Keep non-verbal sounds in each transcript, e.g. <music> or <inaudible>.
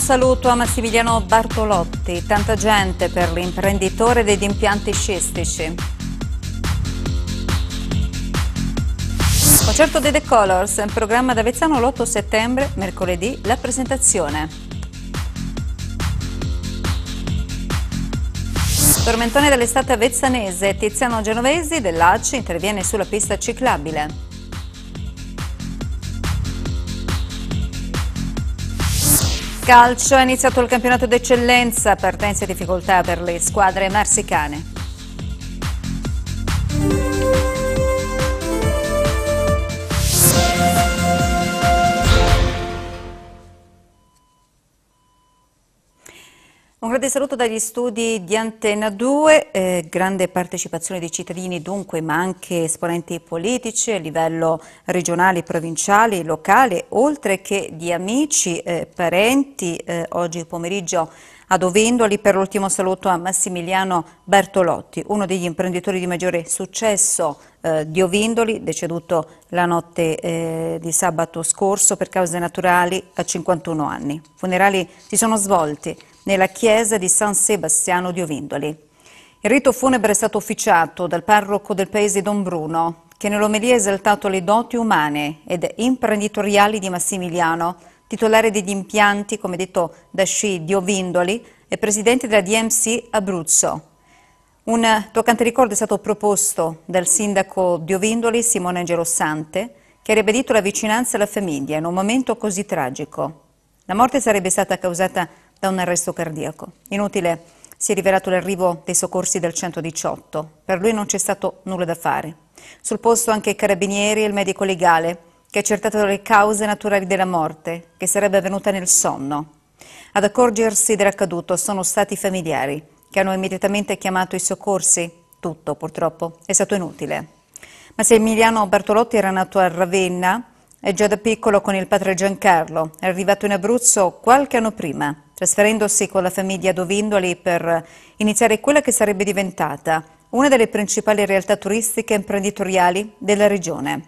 Buongiorno, saluto a Massimiliano Bartolotti. Tanta gente per l'imprenditore degli impianti scistici. Concerto dei The Colors, in programma ad Avezzano l'8 settembre, mercoledì, la presentazione. Tormentone dell'estate avezzanese, Tiziano Genovesi dell'ACI interviene sulla pista ciclabile. Calcio è iniziato il campionato d'eccellenza, partenze e difficoltà per le squadre marsicane. grande saluto dagli studi di Antena 2, eh, grande partecipazione dei cittadini dunque, ma anche esponenti politici a livello regionale, provinciale, locale, oltre che di amici, eh, parenti, eh, oggi pomeriggio ad Ovendoli per l'ultimo saluto a Massimiliano Bertolotti, uno degli imprenditori di maggiore successo eh, di Ovindoli, deceduto la notte eh, di sabato scorso per cause naturali a 51 anni. I funerali si sono svolti nella chiesa di San Sebastiano di Ovindoli. Il rito funebre è stato officiato dal parroco del paese Don Bruno, che nell'omelia ha esaltato le doti umane ed imprenditoriali di Massimiliano, titolare degli impianti, come detto da Sci di Ovindoli, e presidente della DMC Abruzzo. Un toccante ricordo è stato proposto dal sindaco di Ovindoli, Simone Angelo Sante, che ha ribadito la vicinanza alla famiglia in un momento così tragico. La morte sarebbe stata causata da un arresto cardiaco. Inutile si è rivelato l'arrivo dei soccorsi del 118. Per lui non c'è stato nulla da fare. Sul posto anche i carabinieri e il medico legale, che ha accertato le cause naturali della morte, che sarebbe avvenuta nel sonno. Ad accorgersi dell'accaduto sono stati i familiari, che hanno immediatamente chiamato i soccorsi. Tutto, purtroppo, è stato inutile. Ma se Emiliano Bartolotti era nato a Ravenna, è già da piccolo con il padre Giancarlo, è arrivato in Abruzzo qualche anno prima trasferendosi con la famiglia Dovindoli per iniziare quella che sarebbe diventata una delle principali realtà turistiche e imprenditoriali della regione.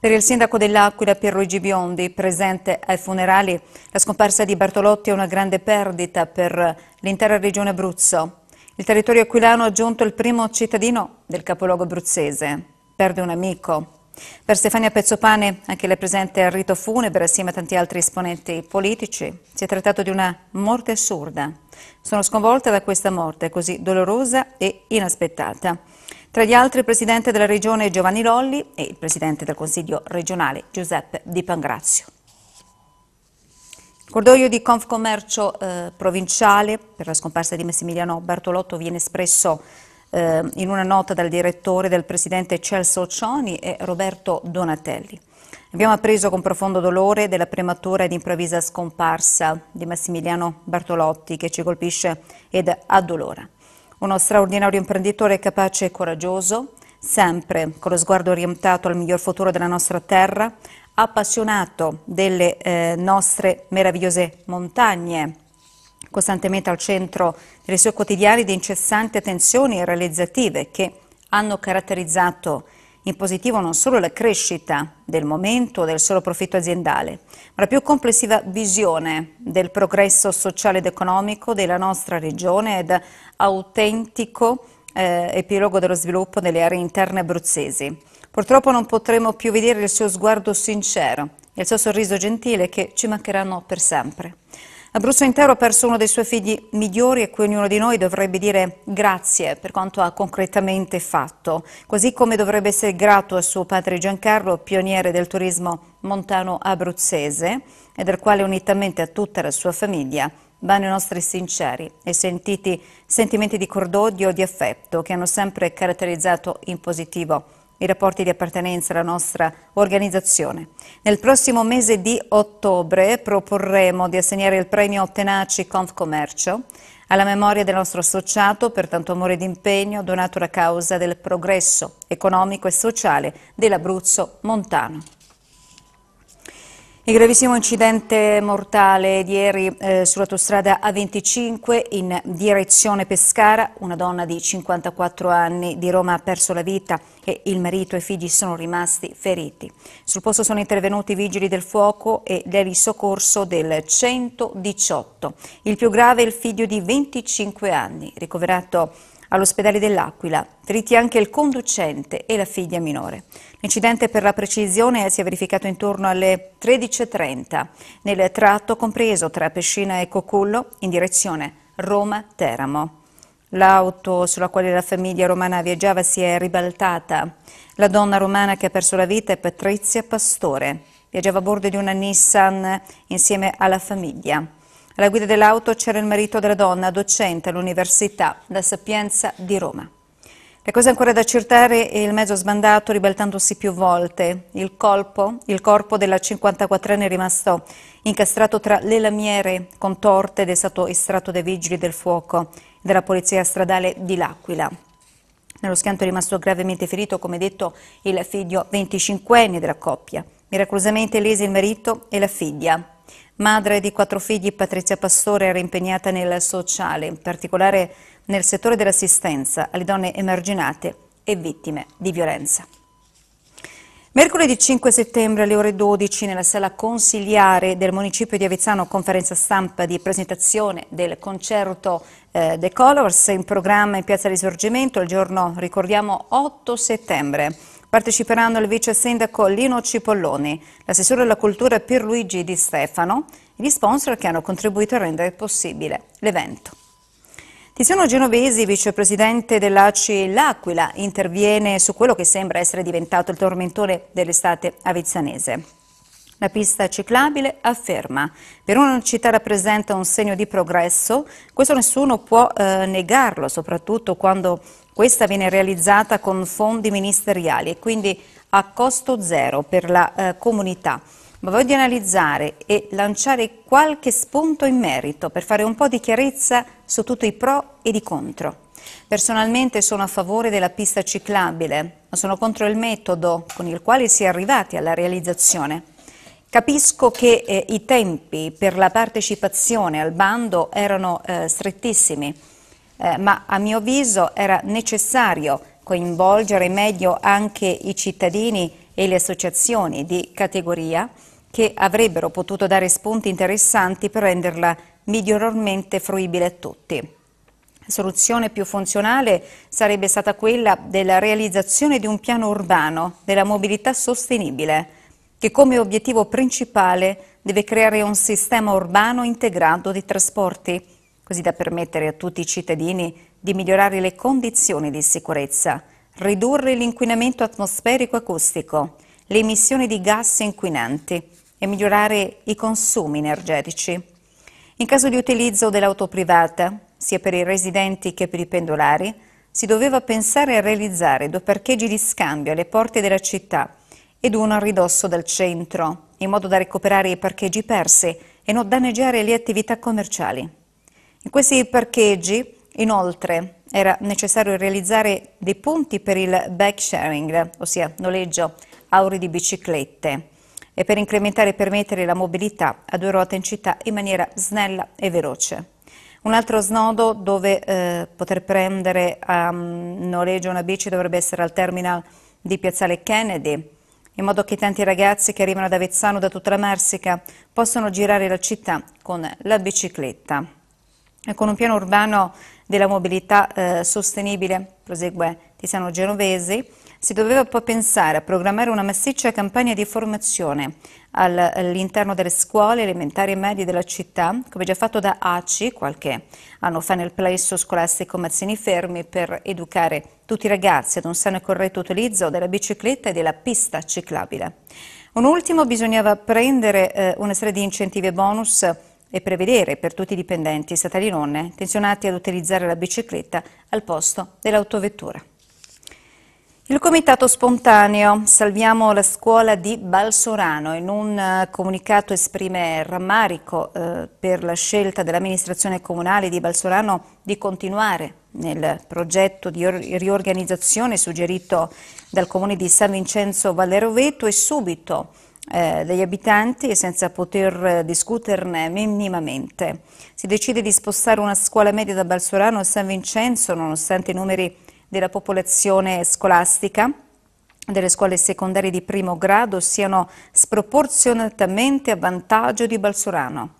Per il sindaco dell'Aquila Pierluigi Biondi, presente ai funerali, la scomparsa di Bartolotti è una grande perdita per l'intera regione Abruzzo. Il territorio aquilano ha aggiunto il primo cittadino del capoluogo abruzzese. Perde un amico, per Stefania Pezzopane, anche lei presente al rito funebre assieme a tanti altri esponenti politici, si è trattato di una morte assurda. Sono sconvolta da questa morte così dolorosa e inaspettata. Tra gli altri il Presidente della Regione Giovanni Lolli e il Presidente del Consiglio regionale Giuseppe Di Pangrazio. Il cordoglio di Confcommercio eh, provinciale per la scomparsa di Massimiliano Bartolotto viene espresso eh, in una nota dal direttore del presidente Celso Cioni e Roberto Donatelli. Abbiamo appreso con profondo dolore della prematura ed improvvisa scomparsa di Massimiliano Bartolotti che ci colpisce ed addolora. Uno straordinario imprenditore capace e coraggioso, sempre con lo sguardo orientato al miglior futuro della nostra terra, appassionato delle eh, nostre meravigliose montagne, costantemente al centro delle sue quotidiane di incessanti tensioni realizzative che hanno caratterizzato in positivo non solo la crescita del momento del solo profitto aziendale, ma la più complessiva visione del progresso sociale ed economico della nostra regione ed autentico eh, epilogo dello sviluppo delle aree interne abruzzesi. Purtroppo non potremo più vedere il suo sguardo sincero e il suo sorriso gentile che ci mancheranno per sempre. Abruzzo intero ha perso uno dei suoi figli migliori e cui ognuno di noi dovrebbe dire grazie per quanto ha concretamente fatto, così come dovrebbe essere grato a suo padre Giancarlo, pioniere del turismo montano abruzzese e del quale unitamente a tutta la sua famiglia vanno i nostri sinceri e sentiti sentimenti di cordoglio e di affetto che hanno sempre caratterizzato in positivo i rapporti di appartenenza alla nostra organizzazione. Nel prossimo mese di ottobre proporremo di assegnare il premio Tenaci Confcommercio alla memoria del nostro associato per tanto amore ed impegno donato alla causa del progresso economico e sociale dell'Abruzzo montano. Il gravissimo incidente mortale di ieri eh, sull'autostrada A25 in direzione Pescara, una donna di 54 anni di Roma ha perso la vita e il marito e i figli sono rimasti feriti. Sul posto sono intervenuti i vigili del fuoco e l'elisoccorso del 118. Il più grave è il figlio di 25 anni, ricoverato all'ospedale dell'Aquila, triti anche il conducente e la figlia minore. L'incidente per la precisione si è verificato intorno alle 13.30 nel tratto compreso tra Pescina e Cocullo in direzione Roma-Teramo. L'auto sulla quale la famiglia romana viaggiava si è ribaltata. La donna romana che ha perso la vita è Patrizia Pastore. Viaggiava a bordo di una Nissan insieme alla famiglia. Alla guida dell'auto c'era il marito della donna, docente all'Università La Sapienza di Roma. Le cose ancora da accertare è il mezzo sbandato ribaltandosi più volte. Il, colpo, il corpo della 54enne è rimasto incastrato tra le lamiere contorte ed è stato estratto dai vigili del fuoco della polizia stradale di L'Aquila. Nello schianto è rimasto gravemente ferito, come detto, il figlio 25enne della coppia. Miracolosamente lesi il marito e la figlia. Madre di quattro figli, Patrizia Pastore era impegnata nel sociale, in particolare nel settore dell'assistenza alle donne emarginate e vittime di violenza. Mercoledì 5 settembre alle ore 12 nella sala consiliare del municipio di Avezzano conferenza stampa di presentazione del concerto eh, The Colors in programma in Piazza Risorgimento il giorno ricordiamo 8 settembre. Parteciperanno il vice sindaco Lino Cipolloni, l'assessore alla cultura Pierluigi Di Stefano e gli sponsor che hanno contribuito a rendere possibile l'evento. Tiziano Genovesi, vicepresidente dell'ACI L'Aquila, interviene su quello che sembra essere diventato il tormentone dell'estate avizzanese. La pista ciclabile afferma, per una città rappresenta un segno di progresso, questo nessuno può eh, negarlo, soprattutto quando questa viene realizzata con fondi ministeriali e quindi a costo zero per la eh, comunità. Ma voglio analizzare e lanciare qualche spunto in merito per fare un po' di chiarezza su tutti i pro e i contro. Personalmente sono a favore della pista ciclabile, ma sono contro il metodo con il quale si è arrivati alla realizzazione. Capisco che eh, i tempi per la partecipazione al bando erano eh, strettissimi, eh, ma a mio avviso era necessario coinvolgere meglio anche i cittadini e le associazioni di categoria che avrebbero potuto dare spunti interessanti per renderla migliormente fruibile a tutti. La soluzione più funzionale sarebbe stata quella della realizzazione di un piano urbano della mobilità sostenibile, che come obiettivo principale deve creare un sistema urbano integrato di trasporti così da permettere a tutti i cittadini di migliorare le condizioni di sicurezza, ridurre l'inquinamento atmosferico acustico, le emissioni di gas inquinanti e migliorare i consumi energetici. In caso di utilizzo dell'auto privata, sia per i residenti che per i pendolari, si doveva pensare a realizzare due parcheggi di scambio alle porte della città ed uno a ridosso dal centro, in modo da recuperare i parcheggi persi e non danneggiare le attività commerciali. In questi parcheggi, inoltre, era necessario realizzare dei punti per il bike sharing, ossia noleggio auri di biciclette, e per incrementare e permettere la mobilità a due ruote in città in maniera snella e veloce. Un altro snodo dove eh, poter prendere a um, ehm, noleggio una bici dovrebbe essere al terminal di Piazzale Kennedy, in modo che tanti ragazzi che arrivano ad Avezzano da tutta la Marsica possano girare la città con la bicicletta con un piano urbano della mobilità eh, sostenibile, prosegue Tiziano Genovesi, si doveva poi pensare a programmare una massiccia campagna di formazione all'interno delle scuole elementari e medie della città, come già fatto da ACI qualche anno fa nel plesso scolastico Mazzini Fermi per educare tutti i ragazzi ad un sano e corretto utilizzo della bicicletta e della pista ciclabile. Un ultimo bisognava prendere eh, una serie di incentivi e bonus e prevedere per tutti i dipendenti statali nonne intenzionati ad utilizzare la bicicletta al posto dell'autovettura. Il comitato spontaneo Salviamo la scuola di Balsorano in un eh, comunicato esprime rammarico eh, per la scelta dell'amministrazione comunale di Balsorano di continuare nel progetto di riorganizzazione suggerito dal comune di San Vincenzo Valleroveto e subito eh, degli abitanti e senza poter eh, discuterne minimamente. Si decide di spostare una scuola media da Balsorano a San Vincenzo nonostante i numeri della popolazione scolastica delle scuole secondarie di primo grado siano sproporzionatamente a vantaggio di Balsorano.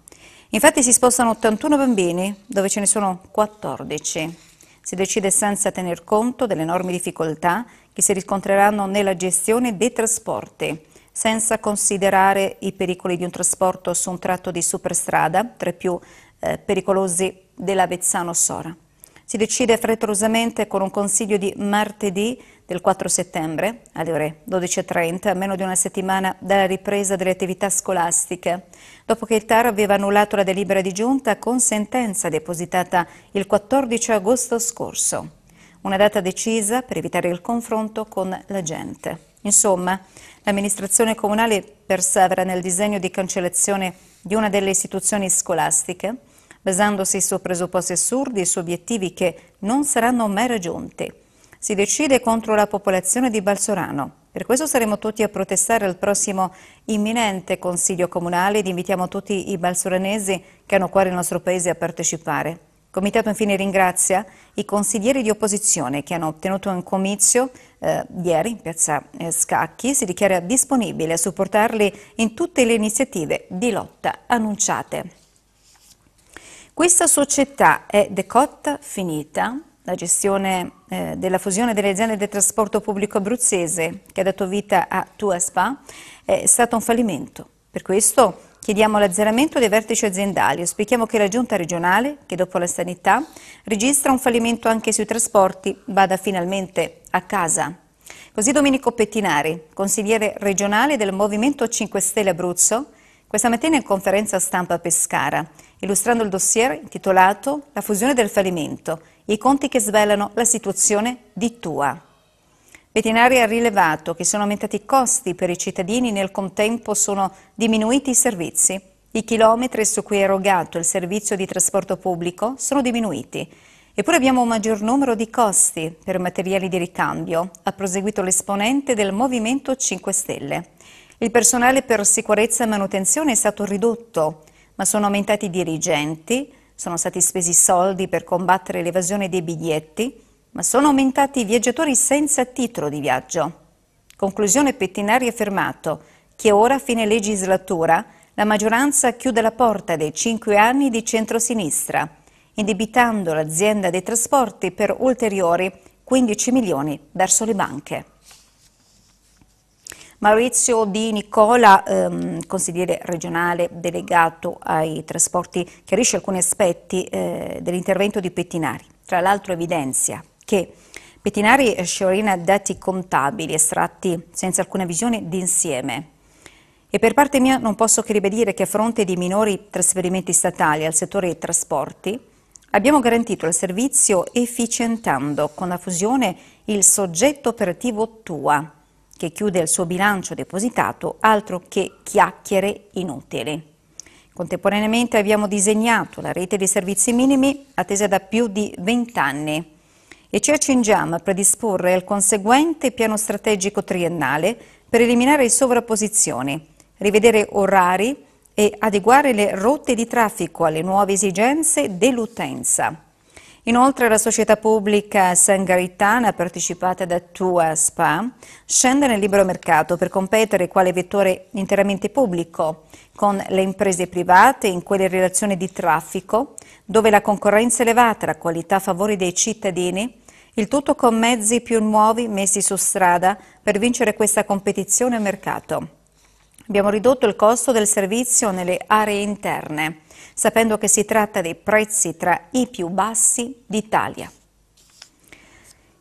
Infatti si spostano 81 bambini, dove ce ne sono 14. Si decide senza tener conto delle enormi difficoltà che si riscontreranno nella gestione dei trasporti senza considerare i pericoli di un trasporto su un tratto di superstrada, tra i più eh, pericolosi dell'Avezzano-Sora. Si decide frettolosamente con un consiglio di martedì del 4 settembre alle ore 12.30, a meno di una settimana dalla ripresa delle attività scolastiche, dopo che il TAR aveva annullato la delibera di giunta con sentenza depositata il 14 agosto scorso. Una data decisa per evitare il confronto con la gente. Insomma, l'amministrazione comunale persevera nel disegno di cancellazione di una delle istituzioni scolastiche, basandosi su presupposti assurdi e su obiettivi che non saranno mai raggiunti. Si decide contro la popolazione di Balsorano. Per questo saremo tutti a protestare al prossimo imminente Consiglio Comunale ed invitiamo tutti i balsoranesi che hanno cuore il nostro Paese a partecipare. Il comitato infine ringrazia i consiglieri di opposizione che hanno ottenuto un comizio eh, ieri in piazza eh, Scacchi. Si dichiara disponibile a supportarli in tutte le iniziative di lotta annunciate. Questa società è decotta finita. La gestione eh, della fusione delle aziende del trasporto pubblico abruzzese che ha dato vita a Tua Spa è stato un fallimento. Per questo Chiediamo l'azzeramento dei vertici aziendali e che la giunta regionale, che dopo la sanità, registra un fallimento anche sui trasporti, vada finalmente a casa. Così Domenico Pettinari, consigliere regionale del Movimento 5 Stelle Abruzzo, questa mattina in conferenza stampa a Pescara, illustrando il dossier intitolato La fusione del fallimento, i conti che svelano la situazione di Tua. Petinari ha rilevato che sono aumentati i costi per i cittadini, nel contempo sono diminuiti i servizi. I chilometri su cui è erogato il servizio di trasporto pubblico sono diminuiti. Eppure abbiamo un maggior numero di costi per materiali di ricambio, ha proseguito l'esponente del Movimento 5 Stelle. Il personale per sicurezza e manutenzione è stato ridotto, ma sono aumentati i dirigenti, sono stati spesi soldi per combattere l'evasione dei biglietti, ma sono aumentati i viaggiatori senza titolo di viaggio. Conclusione Pettinari ha affermato che ora, a fine legislatura, la maggioranza chiude la porta dei cinque anni di centrosinistra, indebitando l'azienda dei trasporti per ulteriori 15 milioni verso le banche. Maurizio Di Nicola, ehm, consigliere regionale delegato ai trasporti, chiarisce alcuni aspetti eh, dell'intervento di Pettinari. Tra l'altro evidenzia che pettinari e sciorina dati contabili, estratti senza alcuna visione d'insieme. E per parte mia non posso che ribadire che a fronte di minori trasferimenti statali al settore dei trasporti, Abbiamo garantito il servizio efficientando con la fusione il soggetto operativo TUA, che chiude il suo bilancio depositato, altro che chiacchiere inutili. Contemporaneamente abbiamo disegnato la rete dei servizi minimi attesa da più di 20 anni, e ci accingiamo a predisporre il conseguente piano strategico triennale per eliminare sovrapposizioni, rivedere orari e adeguare le rotte di traffico alle nuove esigenze dell'utenza. Inoltre la società pubblica Sangaritana, partecipata da Tua Spa, scende nel libero mercato per competere quale vettore interamente pubblico con le imprese private in quelle relazioni di traffico dove la concorrenza è elevata, la qualità a favore dei cittadini, il tutto con mezzi più nuovi messi su strada per vincere questa competizione a mercato. Abbiamo ridotto il costo del servizio nelle aree interne sapendo che si tratta dei prezzi tra i più bassi d'Italia.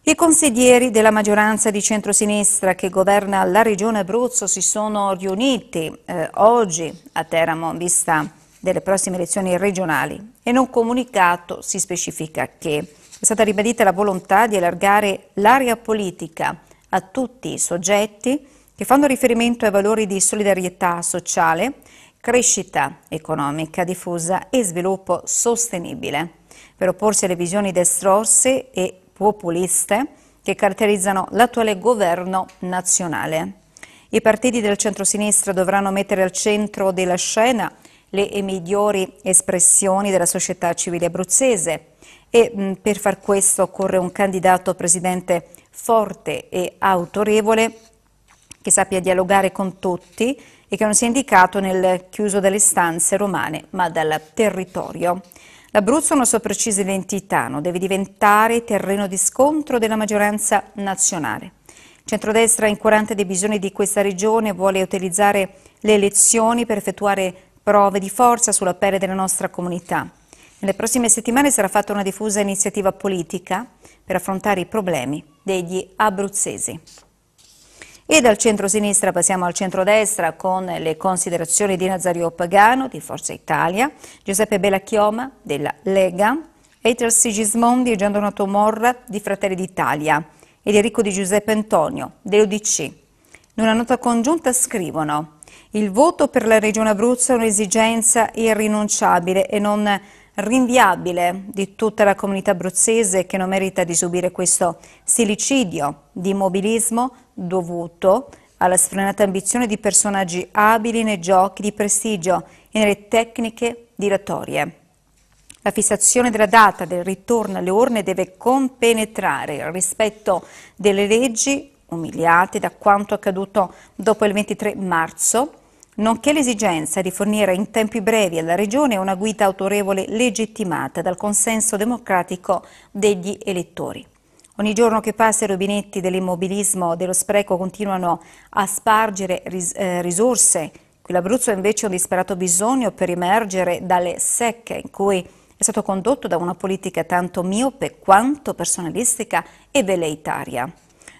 I consiglieri della maggioranza di centrosinistra che governa la regione Abruzzo si sono riuniti eh, oggi a Teramo in vista delle prossime elezioni regionali e in un comunicato si specifica che è stata ribadita la volontà di allargare l'area politica a tutti i soggetti che fanno riferimento ai valori di solidarietà sociale crescita economica diffusa e sviluppo sostenibile, per opporsi alle visioni destrorse e populiste che caratterizzano l'attuale governo nazionale. I partiti del centro-sinistra dovranno mettere al centro della scena le migliori espressioni della società civile abruzzese e mm, per far questo occorre un candidato presidente forte e autorevole che sappia dialogare con tutti e che non sia indicato nel chiuso dalle stanze romane, ma dal territorio. L'Abruzzo ha una sua precisa identità, non deve diventare terreno di scontro della maggioranza nazionale. centrodestra, incurante dei bisogni di questa regione, vuole utilizzare le elezioni per effettuare prove di forza sulla pelle della nostra comunità. Nelle prossime settimane sarà fatta una diffusa iniziativa politica per affrontare i problemi degli abruzzesi. E dal centro-sinistra passiamo al centro-destra con le considerazioni di Nazario Pagano di Forza Italia, Giuseppe Bellachioma della Lega, Eitel Sigismondi e Gian Donato Morra di Fratelli d'Italia ed Enrico Di Giuseppe Antonio dell'Udc. In una nota congiunta scrivono il voto per la Regione Abruzzo è un'esigenza irrinunciabile e non rinviabile di tutta la comunità abruzzese che non merita di subire questo silicidio di immobilismo dovuto alla sfrenata ambizione di personaggi abili nei giochi di prestigio e nelle tecniche dilatorie. La fissazione della data del ritorno alle urne deve compenetrare il rispetto delle leggi umiliate da quanto accaduto dopo il 23 marzo nonché l'esigenza di fornire in tempi brevi alla Regione una guida autorevole legittimata dal consenso democratico degli elettori. Ogni giorno che passa i rubinetti dell'immobilismo, e dello spreco continuano a spargere ris eh, risorse. Qui l'Abruzzo ha invece un disperato bisogno per emergere dalle secche in cui è stato condotto da una politica tanto miope quanto personalistica e veleitaria.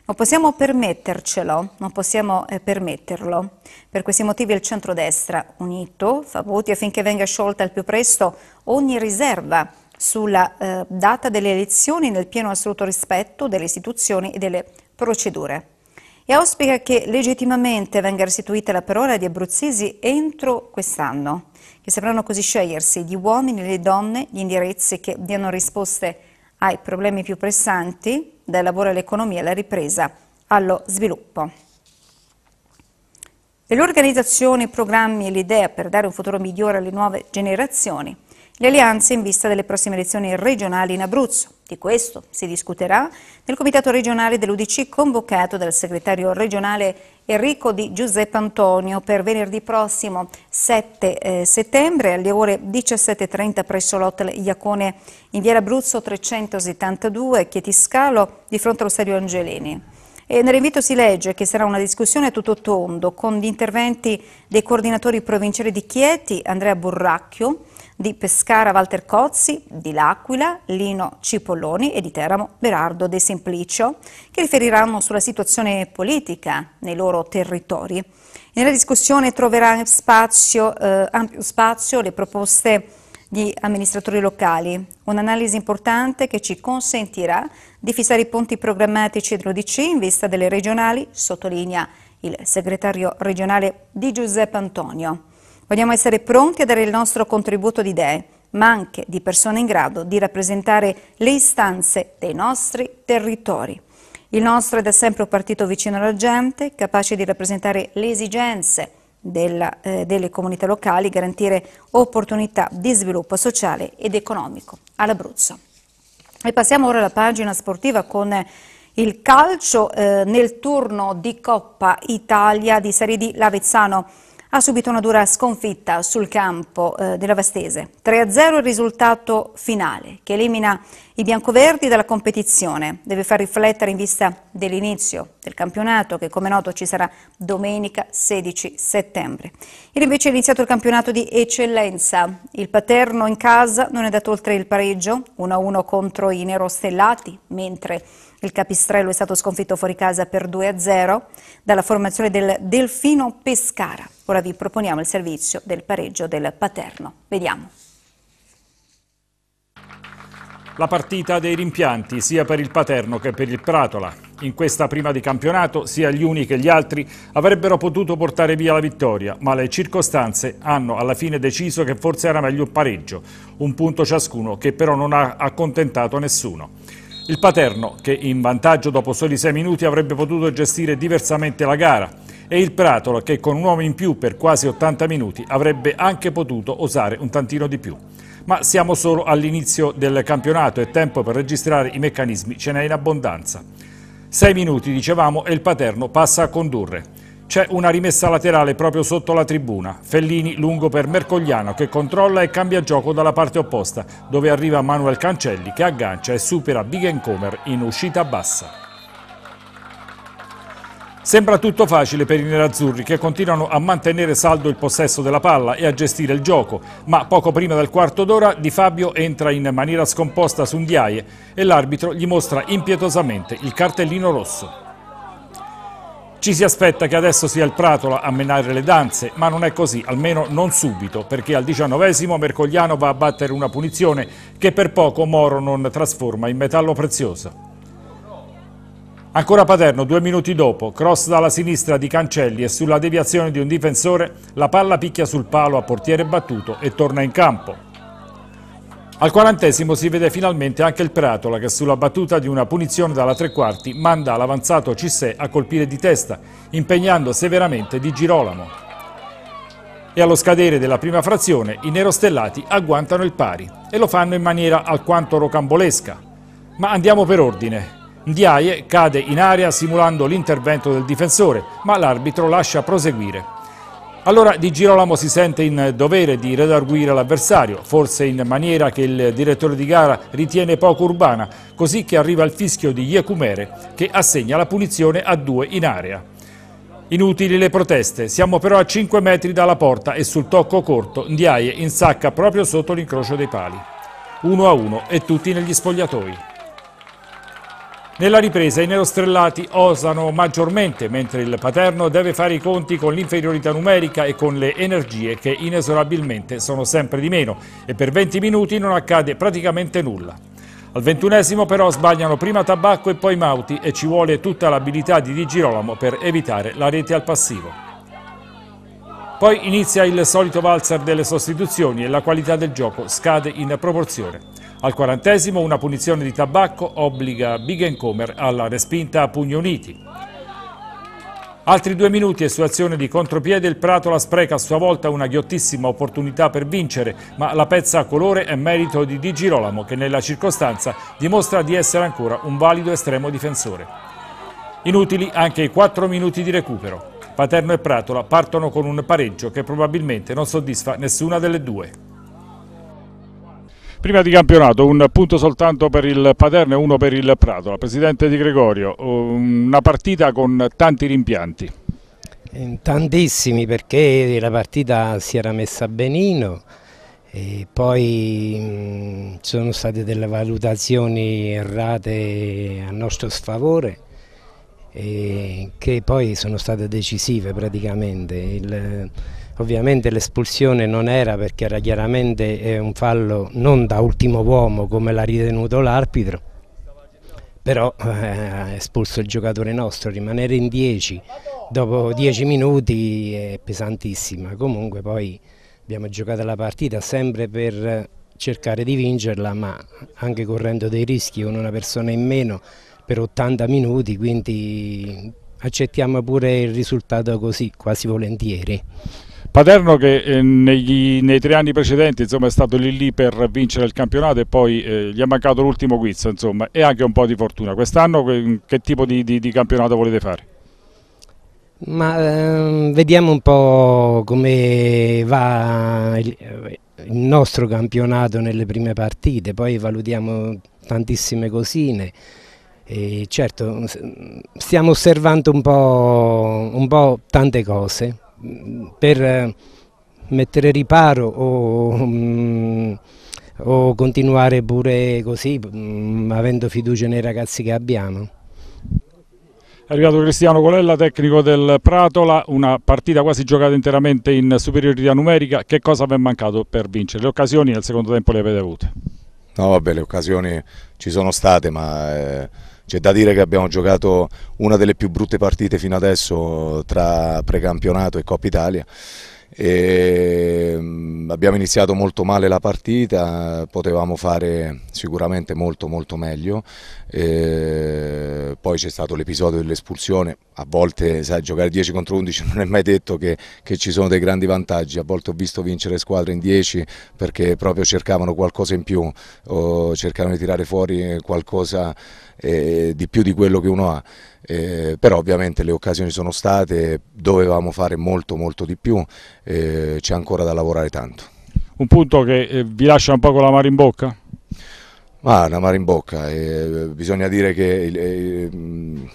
Non possiamo permettercelo, non possiamo eh, permetterlo. Per questi motivi il centrodestra, unito, fa voti affinché venga sciolta al più presto ogni riserva sulla eh, data delle elezioni nel pieno assoluto rispetto delle istituzioni e delle procedure. E auspica che legittimamente venga restituita la parola di abruzzesi entro quest'anno, che sapranno così scegliersi gli uomini e le donne, gli indirizzi che diano risposte ai problemi più pressanti dal lavoro all'economia e alla ripresa allo sviluppo. E l'organizzazione, i programmi e l'idea per dare un futuro migliore alle nuove generazioni, le alleanze in vista delle prossime elezioni regionali in Abruzzo. Di questo si discuterà nel comitato regionale dell'Udc convocato dal segretario regionale Enrico di Giuseppe Antonio per venerdì prossimo 7 eh, settembre alle ore 17.30 presso l'hotel Iacone in Via Abruzzo 372 Chietiscalo di fronte allo stadio Angelini. E nell'invito si legge che sarà una discussione a tutto tondo con gli interventi dei coordinatori provinciali di Chieti, Andrea Burracchio, di Pescara Walter Cozzi, di L'Aquila Lino Cipolloni e di Teramo Berardo De Semplicio, che riferiranno sulla situazione politica nei loro territori. Nella discussione troverà spazio, eh, ampio spazio le proposte di amministratori locali, un'analisi importante che ci consentirà di fissare i punti programmatici dell'ODC in vista delle regionali, sottolinea il segretario regionale di Giuseppe Antonio. Vogliamo essere pronti a dare il nostro contributo di idee, ma anche di persone in grado di rappresentare le istanze dei nostri territori. Il nostro è da sempre un partito vicino alla gente, capace di rappresentare le esigenze della, eh, delle comunità locali, garantire opportunità di sviluppo sociale ed economico all'Abruzzo. E passiamo ora alla pagina sportiva con il calcio eh, nel turno di Coppa Italia di Serie D Lavezzano ha subito una dura sconfitta sul campo eh, della Vastese. 3-0 il risultato finale che elimina i biancoverdi dalla competizione. Deve far riflettere in vista dell'inizio del campionato che come noto ci sarà domenica 16 settembre. Ieri invece è iniziato il campionato di eccellenza. Il Paterno in casa non è dato oltre il pareggio, 1-1 contro i nerostellati, mentre il Capistrello è stato sconfitto fuori casa per 2-0 dalla formazione del Delfino Pescara. Ora vi proponiamo il servizio del pareggio del Paterno. Vediamo. La partita dei rimpianti sia per il Paterno che per il Pratola. In questa prima di campionato sia gli uni che gli altri avrebbero potuto portare via la vittoria, ma le circostanze hanno alla fine deciso che forse era meglio il pareggio, un punto ciascuno che però non ha accontentato nessuno. Il Paterno, che in vantaggio dopo soli 6 minuti avrebbe potuto gestire diversamente la gara, e il Pratolo, che con un uomo in più per quasi 80 minuti avrebbe anche potuto osare un tantino di più. Ma siamo solo all'inizio del campionato e tempo per registrare i meccanismi ce n'è in abbondanza. 6 minuti, dicevamo, e il Paterno passa a condurre. C'è una rimessa laterale proprio sotto la tribuna. Fellini lungo per Mercogliano che controlla e cambia gioco dalla parte opposta, dove arriva Manuel Cancelli che aggancia e supera Bigencomer in uscita bassa. Sembra tutto facile per i nerazzurri che continuano a mantenere saldo il possesso della palla e a gestire il gioco, ma poco prima del quarto d'ora Di Fabio entra in maniera scomposta su un diaie e l'arbitro gli mostra impietosamente il cartellino rosso. Ci si aspetta che adesso sia il Pratola a menare le danze, ma non è così, almeno non subito, perché al diciannovesimo Mercogliano va a battere una punizione che per poco Moro non trasforma in metallo prezioso. Ancora Paterno, due minuti dopo, cross dalla sinistra di Cancelli e sulla deviazione di un difensore, la palla picchia sul palo a portiere battuto e torna in campo. Al quarantesimo si vede finalmente anche il Pratola che sulla battuta di una punizione dalla tre quarti manda l'avanzato Cissé a colpire di testa, impegnando severamente Di Girolamo. E allo scadere della prima frazione i nerostellati agguantano il pari e lo fanno in maniera alquanto rocambolesca. Ma andiamo per ordine. Ndiaye cade in aria simulando l'intervento del difensore, ma l'arbitro lascia proseguire. Allora Di Girolamo si sente in dovere di redarguire l'avversario, forse in maniera che il direttore di gara ritiene poco urbana, così che arriva il fischio di Iecumere che assegna la punizione a due in area. Inutili le proteste, siamo però a 5 metri dalla porta e sul tocco corto Ndiaye insacca proprio sotto l'incrocio dei pali. Uno a uno e tutti negli spogliatoi. Nella ripresa i nerostrellati osano maggiormente, mentre il Paterno deve fare i conti con l'inferiorità numerica e con le energie che inesorabilmente sono sempre di meno e per 20 minuti non accade praticamente nulla. Al ventunesimo però sbagliano prima Tabacco e poi Mauti e ci vuole tutta l'abilità di Di Girolamo per evitare la rete al passivo. Poi inizia il solito valzer delle sostituzioni e la qualità del gioco scade in proporzione. Al quarantesimo una punizione di tabacco obbliga Big Bigencomer alla respinta a pugni uniti. Altri due minuti e su azione di contropiede il Prato la spreca a sua volta una ghiottissima opportunità per vincere, ma la pezza a colore è merito di Di Girolamo che nella circostanza dimostra di essere ancora un valido estremo difensore. Inutili anche i quattro minuti di recupero. Paterno e Pratola partono con un pareggio che probabilmente non soddisfa nessuna delle due. Prima di campionato, un punto soltanto per il Paterno e uno per il Prato. La Presidente Di Gregorio, um, una partita con tanti rimpianti. Tantissimi perché la partita si era messa benino e poi mm, sono state delle valutazioni errate a nostro sfavore che poi sono state decisive praticamente. Il, Ovviamente l'espulsione non era perché era chiaramente eh, un fallo non da ultimo uomo come l'ha ritenuto l'arbitro, però eh, ha eh, espulso il giocatore nostro, rimanere in 10 dopo 10 minuti è pesantissima, comunque poi abbiamo giocato la partita sempre per cercare di vincerla ma anche correndo dei rischi con una persona in meno per 80 minuti quindi accettiamo pure il risultato così quasi volentieri. Paterno che eh, negli, nei tre anni precedenti insomma, è stato lì lì per vincere il campionato e poi eh, gli è mancato l'ultimo quiz insomma, e anche un po' di fortuna. Quest'anno che, che, tipo di, di, di, campionato volete fare? Ma, ehm, vediamo un po' come va il, eh, il nostro campionato nelle prime partite, poi valutiamo tantissime cosine. E certo, stiamo osservando un po', un po' tante cose per eh, mettere riparo o, mm, o continuare pure così mm, avendo fiducia nei ragazzi che abbiamo. È arrivato Cristiano Colella, tecnico del Pratola, una partita quasi giocata interamente in superiorità numerica. Che cosa vi è mancato per vincere? Le occasioni nel secondo tempo le avete avute? No, vabbè, le occasioni ci sono state, ma eh, c'è da dire che abbiamo giocato una delle più brutte partite fino adesso tra precampionato e Coppa Italia. E mm, abbiamo iniziato molto male la partita, potevamo fare sicuramente molto molto meglio, e poi c'è stato l'episodio dell'espulsione, a volte sai, giocare 10 contro 11 <laughs> non è mai detto che, che, ci sono dei grandi vantaggi, a volte ho visto vincere squadre in 10 perché proprio cercavano qualcosa in più o cercavano di tirare fuori qualcosa eh, di più di quello che uno ha. Eh, però ovviamente le occasioni sono state, dovevamo fare molto molto di più, eh, c'è ancora da lavorare tanto. Un punto che eh, vi lascia un po' con la mare in bocca? Ma una mare in bocca, eh, bisogna dire che eh, mm,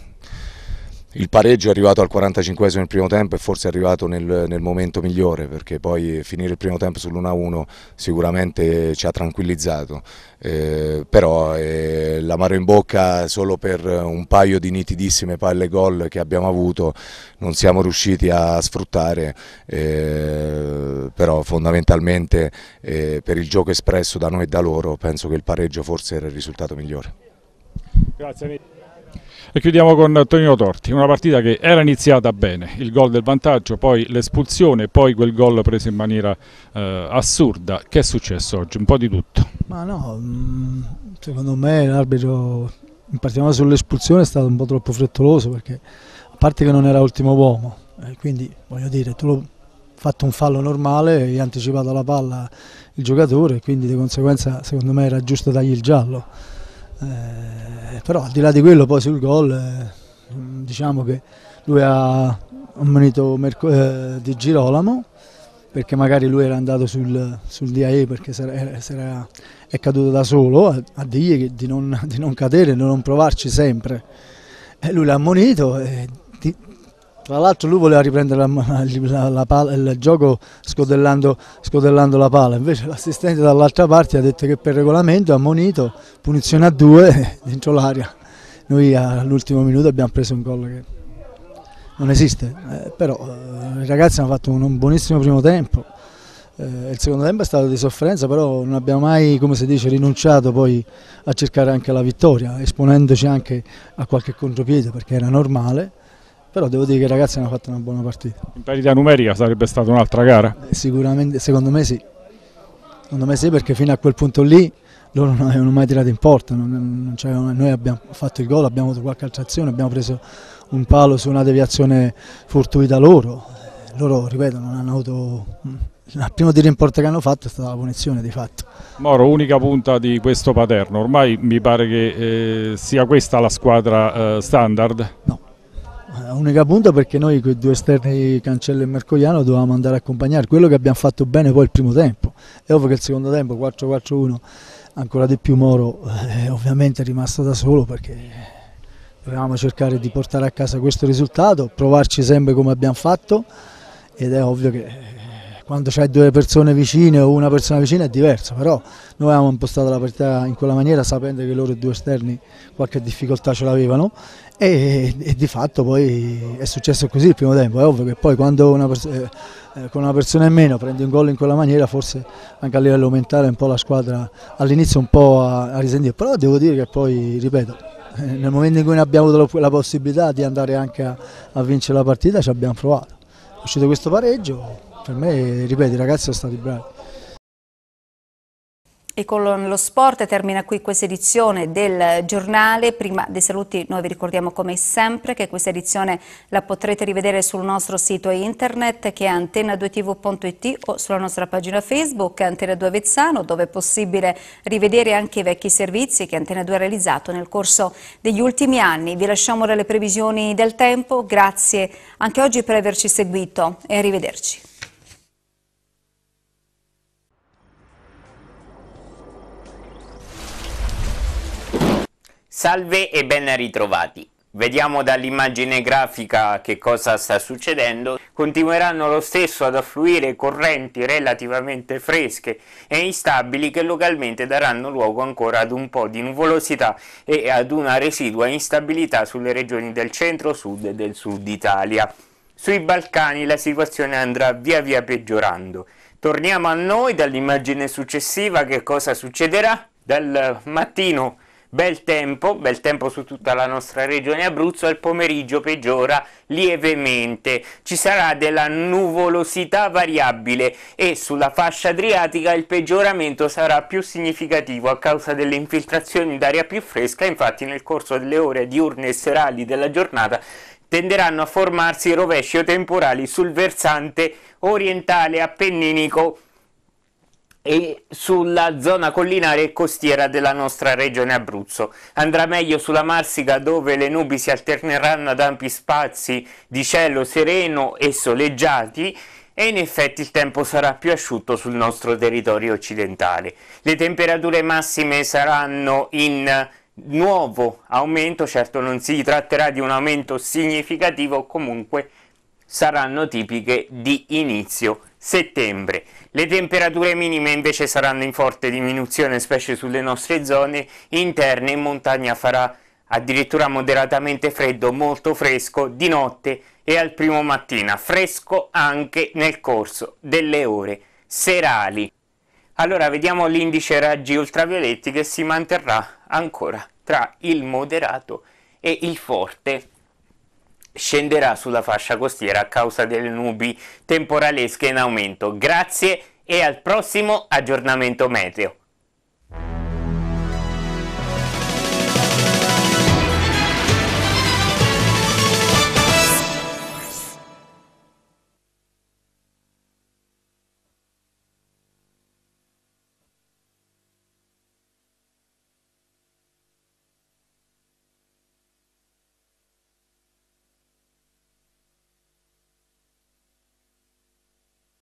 il pareggio è arrivato al 45 nel primo tempo e forse è arrivato nel, nel momento migliore perché poi finire il primo tempo sull'1-1 sicuramente ci ha tranquillizzato, eh, però eh, l'amaro in bocca solo per un paio di nitidissime palle gol che abbiamo avuto non siamo riusciti a sfruttare, eh, però fondamentalmente eh, per il gioco espresso da noi e da loro penso che il pareggio forse era il risultato migliore. Grazie amico. E chiudiamo con Tonino Torti, una partita che era iniziata bene, il gol del vantaggio, poi l'espulsione, poi quel gol preso in maniera eh, assurda. Che è successo oggi? Un po' di tutto. Ma no, mm, secondo me l'arbitro, in particolare sull'espulsione, è stato un po' troppo frettoloso perché, a parte che non era ultimo uomo, eh, quindi voglio dire, tu l'ho fatto un fallo normale, gli ha anticipato la palla il giocatore, quindi di conseguenza secondo me era giusto dargli il giallo. Eh, eh, però al di là di quello poi sul gol eh, diciamo che lui ha ammonito eh, Di Girolamo perché magari lui era andato sul, sul DAE perché sera, eh, sera, è caduto da solo a, a dirgli di non, di non cadere, di non provarci sempre. E lui l'ha ammonito e tra l'altro lui voleva riprendere la, la, la pala, il gioco scodellando, scodellando, la palla, invece l'assistente dall'altra parte ha detto che per regolamento ha monito, punizione a due <laughs> dentro l'aria. Noi all'ultimo minuto abbiamo preso un gol che non esiste, eh, però eh, i ragazzi hanno fatto un, un buonissimo primo tempo, eh, il secondo tempo è stato di sofferenza, però non abbiamo mai, come si dice, rinunciato poi a cercare anche la vittoria, esponendoci anche a qualche contropiede perché era normale però devo dire che i ragazzi hanno fatto una buona partita. In perdita numerica sarebbe stata un'altra gara? Eh, sicuramente, secondo me sì, secondo me sì perché fino a quel punto lì loro non avevano mai tirato in porta, non, non, cioè, noi abbiamo fatto il gol, abbiamo avuto qualche altra azione, abbiamo preso un palo su una deviazione fortuita loro, eh, loro ripeto non hanno avuto mm, il primo tiro in porta che hanno fatto è stata la punizione di fatto. Moro, unica punta di questo paterno, ormai mi pare che eh, sia questa la squadra eh, standard? No, eh, unica punta perché noi con i due esterni Cancello e Mercogliano dovevamo andare a accompagnare quello che abbiamo fatto bene poi il primo tempo è ovvio che il secondo tempo 4-4-1 ancora di più Moro eh, ovviamente è rimasto da solo perché dovevamo cercare di portare a casa questo risultato provarci sempre come abbiamo fatto ed è ovvio che eh, quando c'è due persone vicine o una persona vicina è diverso, però noi avevamo impostato la partita in quella maniera sapendo che loro due esterni qualche difficoltà ce l'avevano e, e, di fatto poi è successo così il primo tempo, è ovvio che poi quando una eh, eh, con una persona in meno prendi un gol in quella maniera forse anche a livello mentale un po' la squadra all'inizio un po' a, a risentire, però devo dire che poi, ripeto, eh, nel momento in cui abbiamo avuto la, la possibilità di andare anche a, a, vincere la partita ci abbiamo provato, è uscito questo pareggio, per me, ripeto, i ragazzi sono stati bravi. E con lo sport termina qui questa edizione del giornale. Prima dei saluti noi vi ricordiamo come sempre che questa edizione la potrete rivedere sul nostro sito internet che è antenna 2 tvit o sulla nostra pagina Facebook Antena2 Vezzano dove è possibile rivedere anche i vecchi servizi che Antena2 ha realizzato nel corso degli ultimi anni. Vi lasciamo dalle previsioni del tempo, grazie anche oggi per averci seguito e arrivederci. Salve e ben ritrovati. Vediamo dall'immagine grafica che cosa sta succedendo. Continueranno lo stesso ad affluire correnti relativamente fresche e instabili che localmente daranno luogo ancora ad un po' di nuvolosità e ad una residua instabilità sulle regioni del centro-sud e del sud Italia. Sui Balcani la situazione andrà via via peggiorando. Torniamo a noi dall'immagine successiva che cosa succederà. Dal mattino Bel tempo, bel tempo su tutta la nostra regione Abruzzo, al pomeriggio peggiora lievemente. Ci sarà della nuvolosità variabile e sulla fascia adriatica il peggioramento sarà più significativo a causa delle infiltrazioni d'aria più fresca, infatti nel corso delle ore diurne e serali della giornata tenderanno a formarsi rovesci o temporali sul versante orientale appenninico e sulla zona collinare e costiera della nostra regione Abruzzo. Andrà meglio sulla Marsica dove le nubi si alterneranno ad ampi spazi di cielo sereno e soleggiati e in effetti il tempo sarà più asciutto sul nostro territorio occidentale. Le temperature massime saranno in nuovo aumento, certo non si tratterà di un aumento significativo, comunque saranno tipiche di inizio settembre. Le temperature minime invece saranno in forte diminuzione, specie sulle nostre zone interne, in montagna farà addirittura moderatamente freddo, molto fresco di notte e al primo mattina, fresco anche nel corso delle ore serali. Allora vediamo l'indice raggi ultravioletti che si manterrà ancora tra il moderato e il forte scenderà sulla fascia costiera a causa delle nubi temporalesche in aumento. Grazie e al prossimo aggiornamento meteo.